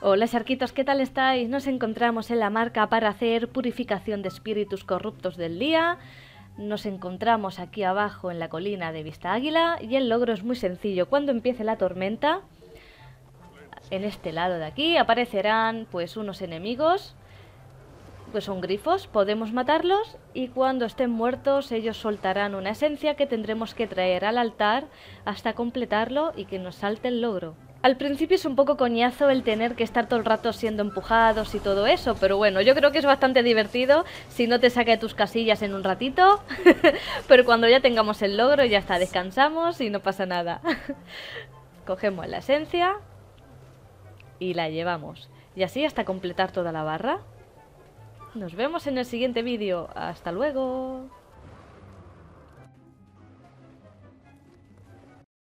Hola charquitos, ¿qué tal estáis? Nos encontramos en la marca para hacer purificación de espíritus corruptos del día. Nos encontramos aquí abajo en la colina de Vista Águila y el logro es muy sencillo. Cuando empiece la tormenta, en este lado de aquí aparecerán pues unos enemigos, pues son grifos, podemos matarlos y cuando estén muertos ellos soltarán una esencia que tendremos que traer al altar hasta completarlo y que nos salte el logro. Al principio es un poco coñazo el tener que estar todo el rato siendo empujados y todo eso, pero bueno, yo creo que es bastante divertido si no te saca de tus casillas en un ratito, pero cuando ya tengamos el logro ya está, descansamos y no pasa nada. Cogemos la esencia y la llevamos. Y así hasta completar toda la barra. Nos vemos en el siguiente vídeo. ¡Hasta luego!